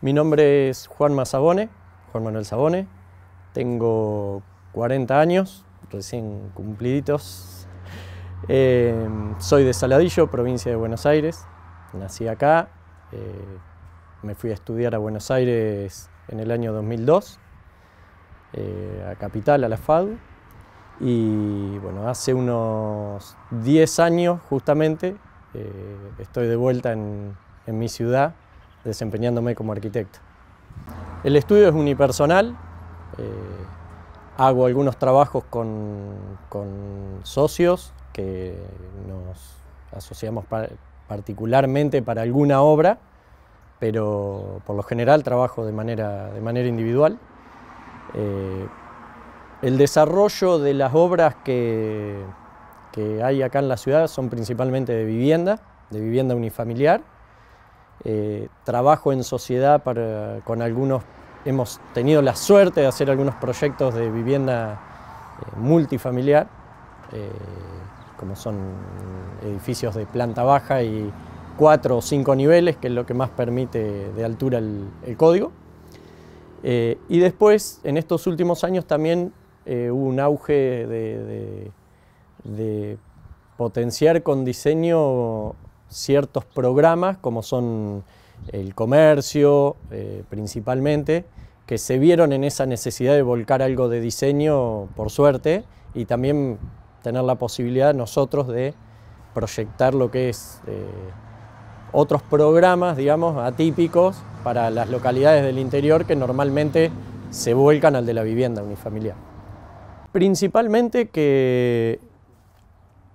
Mi nombre es Juan Masabone, Juan Manuel Sabone. Tengo 40 años, recién cumpliditos. Em, soy de Saladillo, provincia de Buenos Aires. Nací acá. Eh, me fui a estudiar a Buenos Aires en el año 2002, eh, a Capital, a la FADU. Y bueno, hace unos 10 años justamente eh, estoy de vuelta en mi ciudad, desempeñándome como arquitecto. El estudio es unipersonal, eh, hago algunos trabajos con, socios que nos asociamos particularmente para alguna obra, pero por lo general trabajo de manera, de manera individual. Eh, el desarrollo de las obras que, que hay acá en la ciudad son principalmente de vivienda, de vivienda unifamiliar, eh, trabajo en sociedad con algunos, hemos tenido la suerte de hacer algunos proyectos de vivienda eh, multifamiliar, eh, como son edificios de planta baja y cuatro o cinco niveles, que es lo que más permite de altura el, código. y después, en estos últimos años también hubo un auge de potenciar con diseño ciertos programas como son el comercio eh, principalmente, que se vieron en esa necesidad de volcar algo de diseño, por suerte, y también tener la posibilidad nosotros de proyectar lo que es eh, otros programas, digamos, atípicos para las localidades del interior que normalmente se vuelcan al de la vivienda unifamiliar. Principalmente que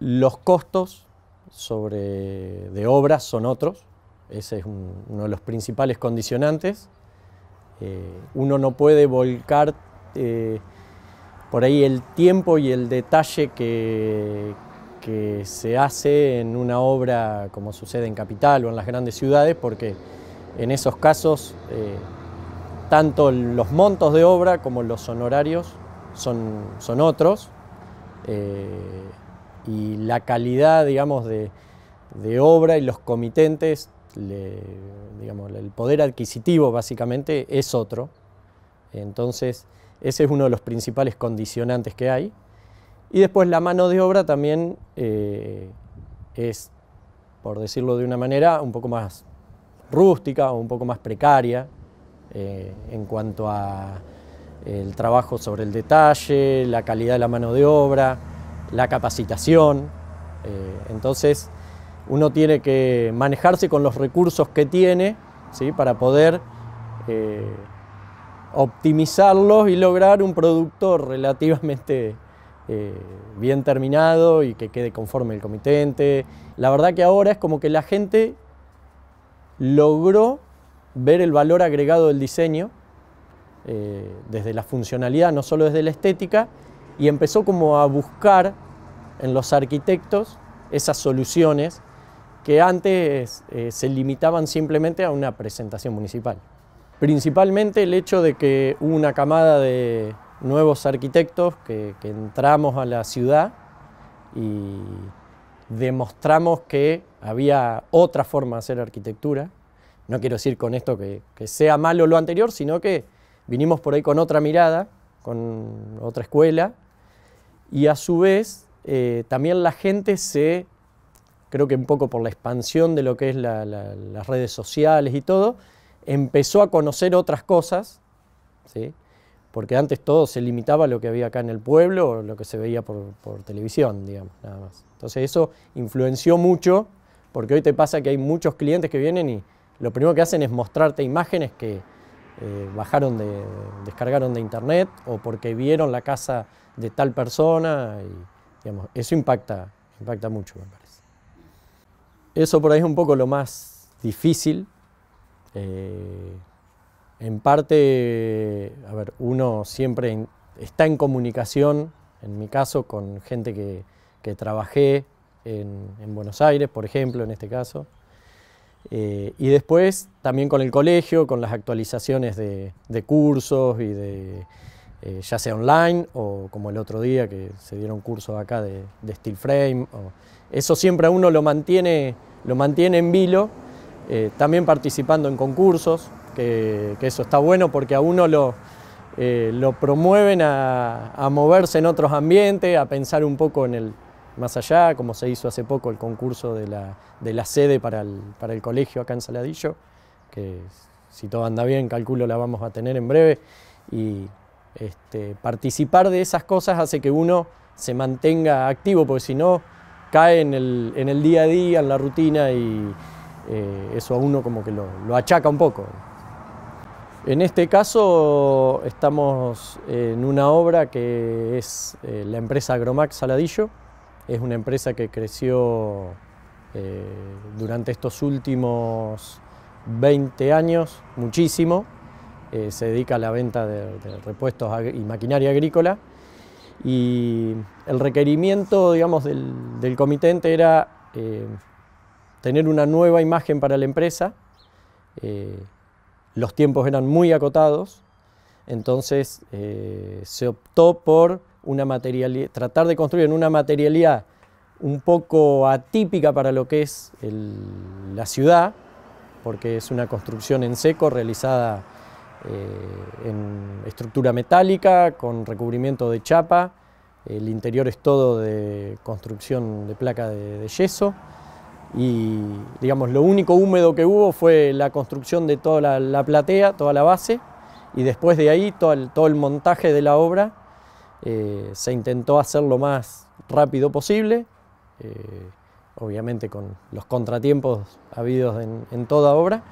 los costos sobre, de obras son otros, ese es uno de los principales condicionantes. Eh, uno no puede volcar eh, por ahí el tiempo y el detalle que, se hace en una obra como sucede en Capital o en las grandes ciudades, porque en esos casos eh, tanto los montos de obra como los honorarios son, son otros y la calidad, digamos, de, obra y los comitentes, digamos, el poder adquisitivo básicamente es otro. Entonces, ese es uno de los principales condicionantes que hay. Y después la mano de obra también eh, es, por decirlo de una manera, un poco más rústica o un poco más precaria eh, en cuanto a el trabajo sobre el detalle, la calidad de la mano de obra, la capacitación. Eh, entonces, uno tiene que manejarse con los recursos que tiene ¿sí? para poder eh, optimizarlos y lograr un producto relativamente eh, bien terminado y que quede conforme el comitente. La verdad que ahora es como que la gente logró ver el valor agregado del diseño, desde la funcionalidad, no solo desde la estética, y empezó como a buscar en los arquitectos esas soluciones que antes eh, se limitaban simplemente a una presentación municipal. Principalmente el hecho de que hubo una camada de nuevos arquitectos que, entramos a la ciudad y demostramos que había otra forma de hacer arquitectura. No quiero decir con esto que, que, sea malo lo anterior, sino que vinimos por ahí con otra mirada, con otra escuela, y a su vez eh, también la gente se, creo que un poco por la expansión de lo que es las redes sociales y todo, empezó a conocer otras cosas, ¿sí? porque antes todo se limitaba a lo que había acá en el pueblo o lo que se veía por, televisión, digamos, nada más. Entonces eso influenció mucho, porque hoy te pasa que hay muchos clientes que vienen y lo primero que hacen es mostrarte imágenes que, eh, bajaron de, descargaron de internet o porque vieron la casa de tal persona y digamos, eso impacta, impacta mucho me parece. Eso por ahí es un poco lo más difícil. Eh, en parte, a ver, uno siempre está en comunicación, en mi caso, con gente que, trabajé en Buenos Aires, por ejemplo, en este caso. Eh, y después también con el colegio, con las actualizaciones de, cursos y de eh, ya sea online o como el otro día que se dieron cursos acá de, steel frame. eso siempre a uno lo mantiene, lo mantiene en vilo, eh, también participando en concursos, que, eso está bueno porque a uno lo, lo promueven a moverse en otros ambientes, a pensar un poco en el, más allá, como se hizo hace poco el concurso de la, sede para el, colegio acá en Saladillo, que si todo anda bien, calculo la vamos a tener en breve. Y este, participar de esas cosas hace que uno se mantenga activo, porque si no, cae en el, día a día, en la rutina y eh, eso a uno como que lo, achaca un poco. En este caso estamos en una obra que es eh, la empresa Agromax Saladillo, es una empresa que creció eh, durante estos últimos 20 años muchísimo. Eh, se dedica a la venta de, repuestos y maquinaria agrícola. Y el requerimiento, digamos, del, comitente era eh, tener una nueva imagen para la empresa. los tiempos eran muy acotados, entonces se optó por una materialidad, tratar de construir en una materialidad un poco atípica para lo que es la ciudad, porque es una construcción en seco realizada eh, en estructura metálica con recubrimiento de chapa, el interior es todo de construcción de placa de, yeso y digamos lo único húmedo que hubo fue la construcción de toda la, platea, toda la base y después de ahí todo el montaje de la obra eh, se intentó hacer lo más rápido posible, eh, obviamente con los contratiempos habidos en, toda obra,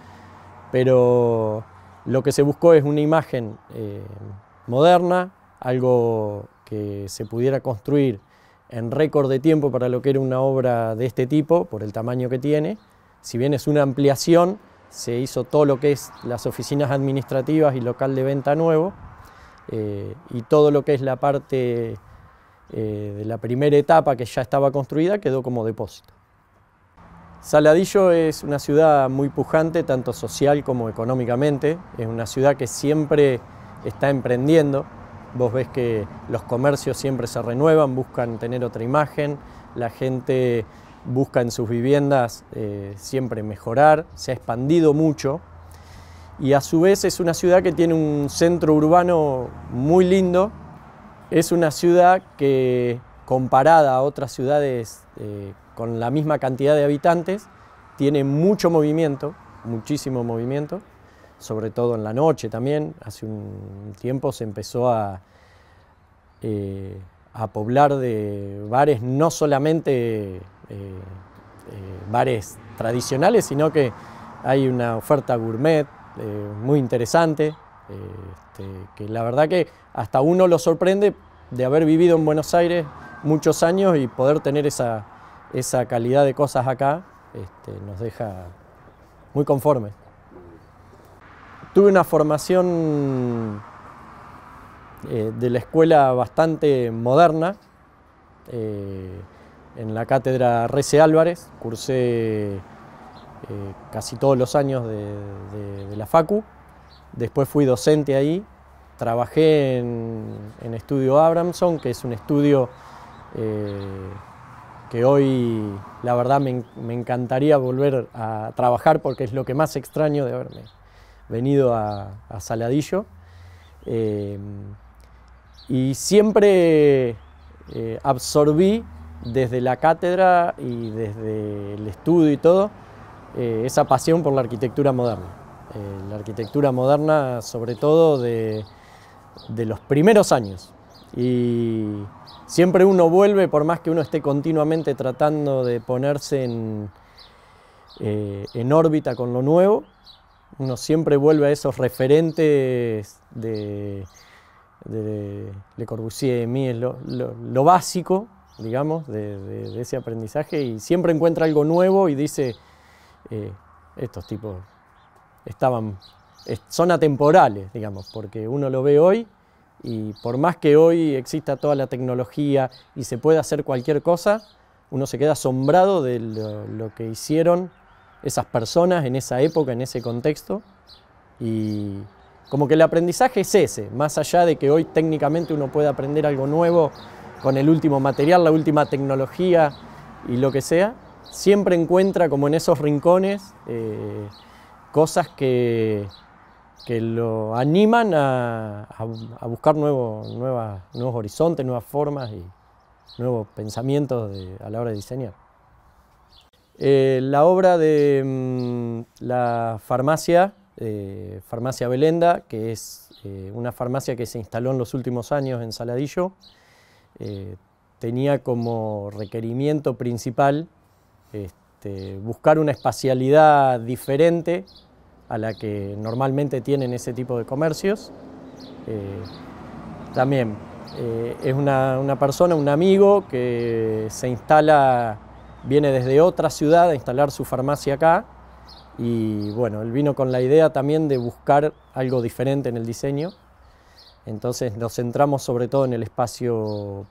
pero lo que se buscó es una imagen eh, moderna, algo que se pudiera construir en récord de tiempo para lo que era una obra de este tipo, por el tamaño que tiene. Si bien es una ampliación, se hizo todo lo que es las oficinas administrativas y local de venta nuevo, eh, y todo lo que es la parte eh, de la primera etapa que ya estaba construida quedó como depósito. Saladillo es una ciudad muy pujante, tanto social como económicamente. Es una ciudad que siempre está emprendiendo. Vos ves que los comercios siempre se renuevan, buscan tener otra imagen, la gente busca en sus viviendas eh, siempre mejorar, se ha expandido mucho y a su vez es una ciudad que tiene un centro urbano muy lindo. Es una ciudad que, comparada a otras ciudades eh, con la misma cantidad de habitantes, tiene mucho movimiento, muchísimo movimiento, sobre todo en la noche también. Hace un tiempo se empezó a, eh, a poblar de bares, no solamente eh, bares tradicionales, sino que hay una oferta gourmet, eh, muy interesante, este, que la verdad que hasta uno lo sorprende de haber vivido en Buenos Aires muchos años y poder tener esa, calidad de cosas acá, este, nos deja muy conformes. Tuve una formación eh, de la escuela bastante moderna, eh, en la cátedra Rece Álvarez, cursé eh, casi todos los años de, la Facu. Después fui docente ahí, trabajé en, Estudio Abramson, que es un estudio eh, que hoy la verdad me, encantaría volver a trabajar porque es lo que más extraño de haberme venido a, Saladillo. Eh, y siempre absorbí desde la cátedra y desde el estudio y todo, eh, esa pasión por la arquitectura moderna. Eh, la arquitectura moderna sobre todo de, los primeros años. Y siempre uno vuelve, por más que uno esté continuamente tratando de ponerse en, eh, en órbita con lo nuevo, uno siempre vuelve a esos referentes de, Le Corbusier, de lo, básico, digamos, de, de ese aprendizaje y siempre encuentra algo nuevo y dice, eh, estos tipos estaban, son atemporales, digamos, porque uno lo ve hoy y por más que hoy exista toda la tecnología y se pueda hacer cualquier cosa, uno se queda asombrado de lo, que hicieron esas personas en esa época, en ese contexto. Y como que el aprendizaje es ese, más allá de que hoy técnicamente uno pueda aprender algo nuevo con el último material, la última tecnología y lo que sea, siempre encuentra como en esos rincones eh, cosas que, lo animan a, buscar nuevos horizontes, nuevas formas y nuevos pensamientos a la hora de diseñar. Eh, la obra de mm, la farmacia, eh, Farmacia Belenda, que es una farmacia que se instaló en los últimos años en Saladillo, tenía como requerimiento principal este, buscar una espacialidad diferente a la que normalmente tienen ese tipo de comercios. Eh, también eh, es una, persona, un amigo que se instala, viene desde otra ciudad a instalar su farmacia acá y bueno, él vino con la idea también de buscar algo diferente en el diseño. Entonces nos centramos sobre todo en el espacio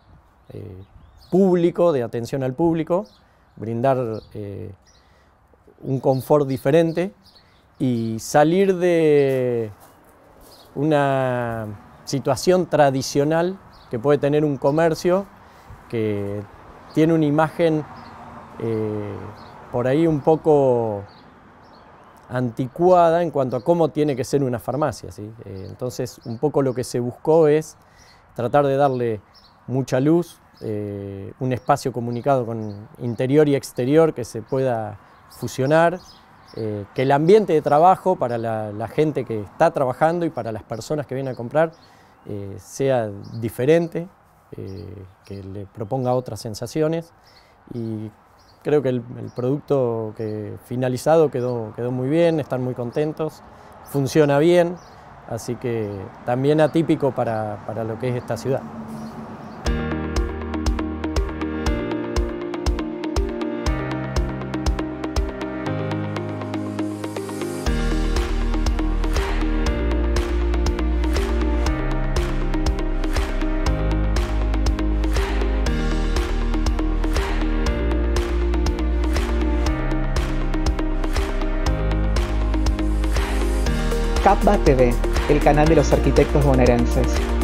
eh, público, de atención al público, brindar eh, un confort diferente y salir de una situación tradicional que puede tener un comercio que tiene una imagen eh, por ahí un poco anticuada en cuanto a cómo tiene que ser una farmacia. Eh, entonces, un poco lo que se buscó es tratar de darle mucha luz, eh, un espacio comunicado con interior y exterior que se pueda fusionar, eh, que el ambiente de trabajo para la, gente que está trabajando y para las personas que vienen a comprar eh, sea diferente, que le proponga otras sensaciones y creo que el, producto que finalizado quedó, quedó muy bien, están muy contentos, funciona bien, así que también atípico para lo que es esta ciudad. CAPBA TV, el canal de los arquitectos bonaerenses.